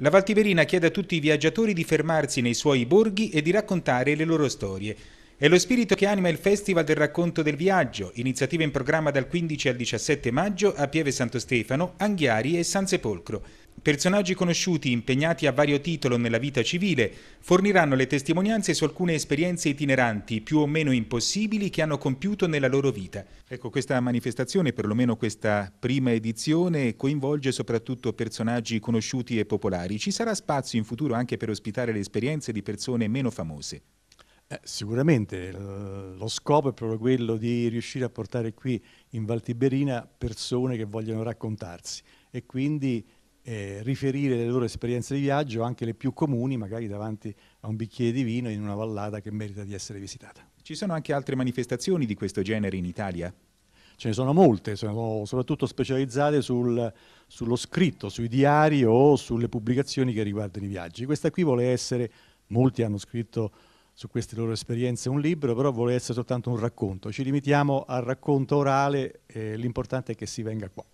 La Valtiverina chiede a tutti i viaggiatori di fermarsi nei suoi borghi e di raccontare le loro storie. È lo spirito che anima il Festival del racconto del viaggio, iniziativa in programma dal 15 al 17 maggio a Pieve Santo Stefano, Anghiari e San Sepolcro personaggi conosciuti impegnati a vario titolo nella vita civile forniranno le testimonianze su alcune esperienze itineranti più o meno impossibili che hanno compiuto nella loro vita. Ecco, questa manifestazione, perlomeno questa prima edizione, coinvolge soprattutto personaggi conosciuti e popolari. Ci sarà spazio in futuro anche per ospitare le esperienze di persone meno famose? Eh, sicuramente lo scopo è proprio quello di riuscire a portare qui in Valtiberina persone che vogliono raccontarsi e quindi eh, riferire le loro esperienze di viaggio, anche le più comuni, magari davanti a un bicchiere di vino in una vallata che merita di essere visitata. Ci sono anche altre manifestazioni di questo genere in Italia? Ce ne sono molte, sono soprattutto specializzate sul, sullo scritto, sui diari o sulle pubblicazioni che riguardano i viaggi. Questa qui vuole essere, molti hanno scritto su queste loro esperienze un libro, però vuole essere soltanto un racconto. Ci limitiamo al racconto orale, eh, l'importante è che si venga qua.